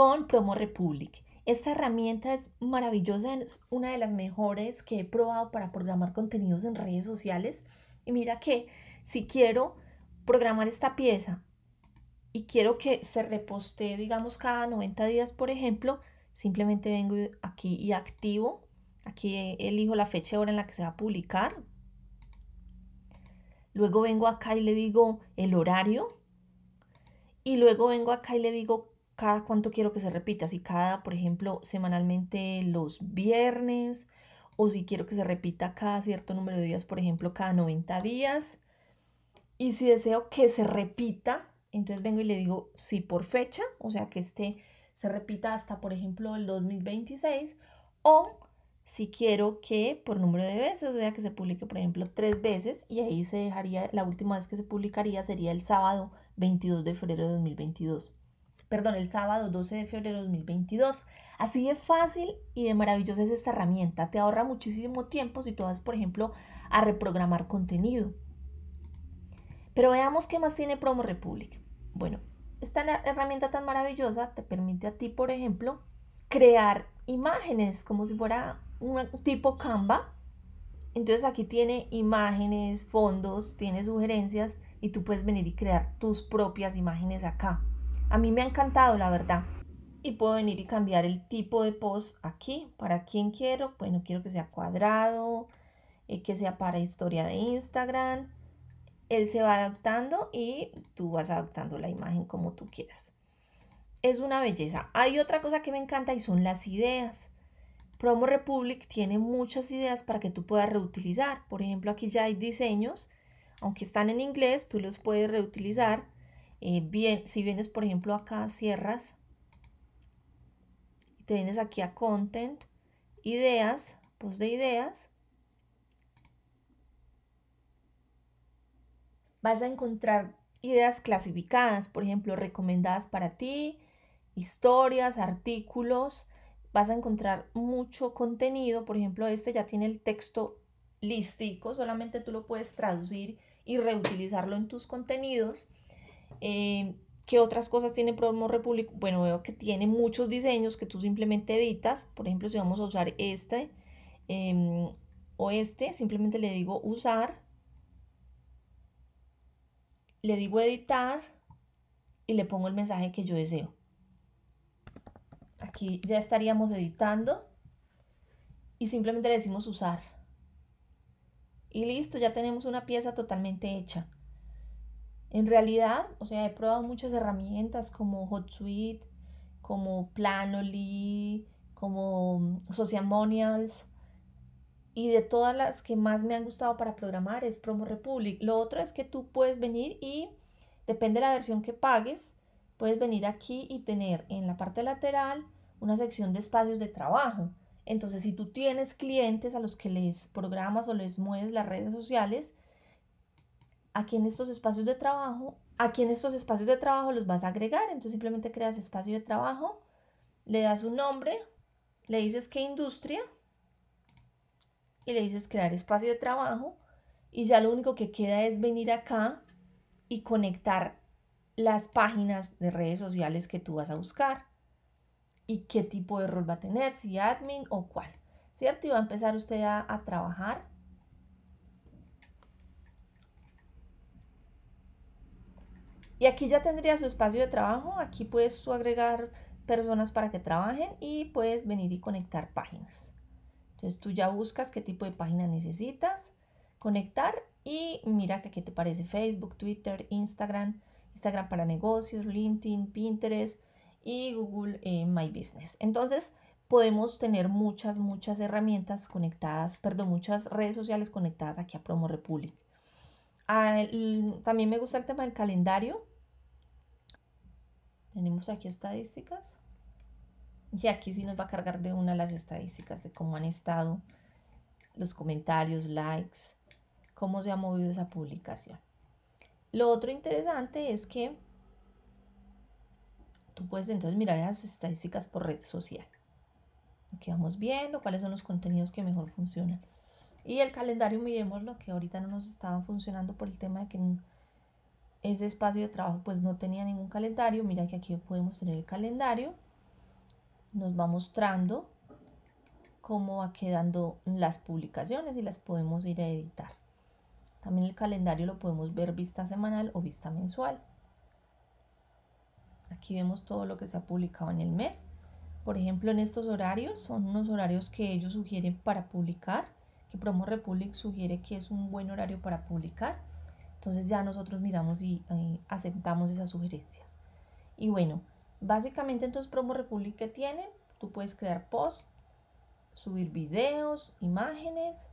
con Promo Republic. Esta herramienta es maravillosa, es una de las mejores que he probado para programar contenidos en redes sociales. Y mira que si quiero programar esta pieza y quiero que se reposte, digamos, cada 90 días, por ejemplo, simplemente vengo aquí y activo. Aquí elijo la fecha y hora en la que se va a publicar. Luego vengo acá y le digo el horario. Y luego vengo acá y le digo cada cuánto quiero que se repita, si cada, por ejemplo, semanalmente los viernes, o si quiero que se repita cada cierto número de días, por ejemplo, cada 90 días. Y si deseo que se repita, entonces vengo y le digo si por fecha, o sea, que este se repita hasta, por ejemplo, el 2026, o si quiero que por número de veces, o sea, que se publique, por ejemplo, tres veces, y ahí se dejaría, la última vez que se publicaría sería el sábado 22 de febrero de 2022 perdón, el sábado 12 de febrero de 2022. Así de fácil y de maravillosa es esta herramienta. Te ahorra muchísimo tiempo si tú vas, por ejemplo, a reprogramar contenido. Pero veamos qué más tiene Promo Republic. Bueno, esta herramienta tan maravillosa te permite a ti, por ejemplo, crear imágenes como si fuera un tipo Canva. Entonces aquí tiene imágenes, fondos, tiene sugerencias y tú puedes venir y crear tus propias imágenes acá. A mí me ha encantado, la verdad. Y puedo venir y cambiar el tipo de post aquí. ¿Para quien quiero? Bueno, quiero que sea cuadrado, eh, que sea para historia de Instagram. Él se va adaptando y tú vas adaptando la imagen como tú quieras. Es una belleza. Hay otra cosa que me encanta y son las ideas. Promo Republic tiene muchas ideas para que tú puedas reutilizar. Por ejemplo, aquí ya hay diseños, aunque están en inglés, tú los puedes reutilizar eh, bien, si vienes, por ejemplo, acá, cierras, te vienes aquí a Content, Ideas, post de ideas, vas a encontrar ideas clasificadas, por ejemplo, recomendadas para ti, historias, artículos, vas a encontrar mucho contenido, por ejemplo, este ya tiene el texto listico, solamente tú lo puedes traducir y reutilizarlo en tus contenidos. Eh, ¿Qué otras cosas tiene Promo Republic? Bueno, veo que tiene muchos diseños que tú simplemente editas. Por ejemplo, si vamos a usar este em, o este, simplemente le digo usar, le digo editar y le pongo el mensaje que yo deseo. Aquí ya estaríamos editando y simplemente le decimos usar. Y listo, ya tenemos una pieza totalmente hecha. En realidad, o sea, he probado muchas herramientas como HotSuite, como Planoly, como mm, Sociamonials, y de todas las que más me han gustado para programar es Promo Republic. Lo otro es que tú puedes venir y, depende de la versión que pagues, puedes venir aquí y tener en la parte lateral una sección de espacios de trabajo. Entonces, si tú tienes clientes a los que les programas o les mueves las redes sociales, aquí en estos espacios de trabajo, aquí en estos espacios de trabajo los vas a agregar. Entonces simplemente creas espacio de trabajo, le das un nombre, le dices qué industria y le dices crear espacio de trabajo y ya lo único que queda es venir acá y conectar las páginas de redes sociales que tú vas a buscar y qué tipo de rol va a tener, si admin o cuál, ¿cierto? Y va a empezar usted a, a trabajar Y aquí ya tendría su espacio de trabajo, aquí puedes tú agregar personas para que trabajen y puedes venir y conectar páginas. Entonces tú ya buscas qué tipo de página necesitas, conectar y mira que qué te parece Facebook, Twitter, Instagram, Instagram para negocios, LinkedIn, Pinterest y Google eh, My Business. Entonces podemos tener muchas, muchas herramientas conectadas, perdón, muchas redes sociales conectadas aquí a Promo Republic. Ah, también me gusta el tema del calendario. Tenemos aquí estadísticas. Y aquí sí nos va a cargar de una las estadísticas de cómo han estado los comentarios, likes, cómo se ha movido esa publicación. Lo otro interesante es que tú puedes entonces mirar esas estadísticas por red social. Aquí vamos viendo cuáles son los contenidos que mejor funcionan. Y el calendario, miremos lo que ahorita no nos estaba funcionando por el tema de que ese espacio de trabajo pues no tenía ningún calendario. Mira que aquí podemos tener el calendario. Nos va mostrando cómo va quedando las publicaciones y las podemos ir a editar. También el calendario lo podemos ver vista semanal o vista mensual. Aquí vemos todo lo que se ha publicado en el mes. Por ejemplo, en estos horarios son unos horarios que ellos sugieren para publicar, que Promo Republic sugiere que es un buen horario para publicar. Entonces ya nosotros miramos y aceptamos esas sugerencias. Y bueno, básicamente entonces Promo Republic que tiene, tú puedes crear posts, subir videos, imágenes,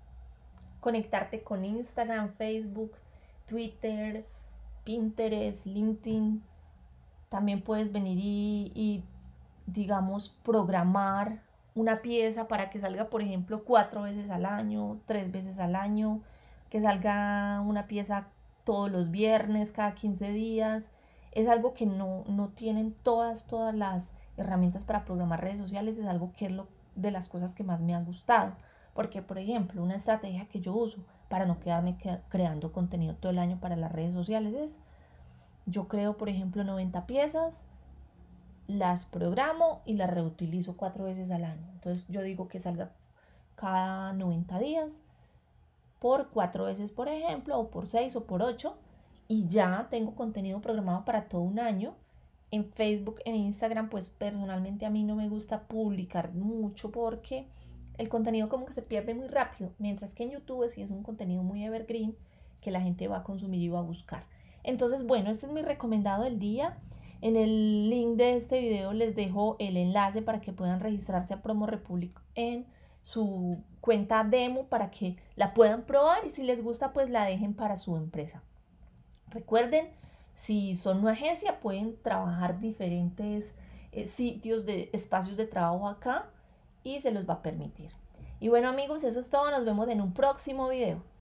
conectarte con Instagram, Facebook, Twitter, Pinterest, LinkedIn. También puedes venir y digamos, programar una pieza para que salga, por ejemplo, cuatro veces al año, tres veces al año, que salga una pieza todos los viernes, cada 15 días. Es algo que no, tienen todas, todas las herramientas para programar redes sociales. Es algo que es lo, de las cosas que más me han gustado. Porque, por ejemplo, una estrategia que yo uso para no quedarme creando contenido todo el año para las redes sociales es, yo creo, por ejemplo, 90 piezas, las programo y las reutilizo cuatro veces al año. Entonces yo digo que salga cada 90 días por cuatro veces, por ejemplo, o por seis o por ocho, y ya tengo contenido programado para todo un año. En Facebook, en Instagram, pues personalmente a mí no me gusta publicar mucho porque el contenido como que se pierde muy rápido, mientras que en YouTube sí es un contenido muy evergreen que la gente va a consumir y va a buscar. Entonces, bueno, este es mi recomendado del día. En el link de este video les dejo el enlace para que puedan registrarse a Promo Republic en su cuenta demo para que la puedan probar y si les gusta pues la dejen para su empresa. Recuerden, si son una agencia pueden trabajar diferentes eh, sitios de espacios de trabajo acá y se los va a permitir. Y bueno amigos, eso es todo, nos vemos en un próximo video.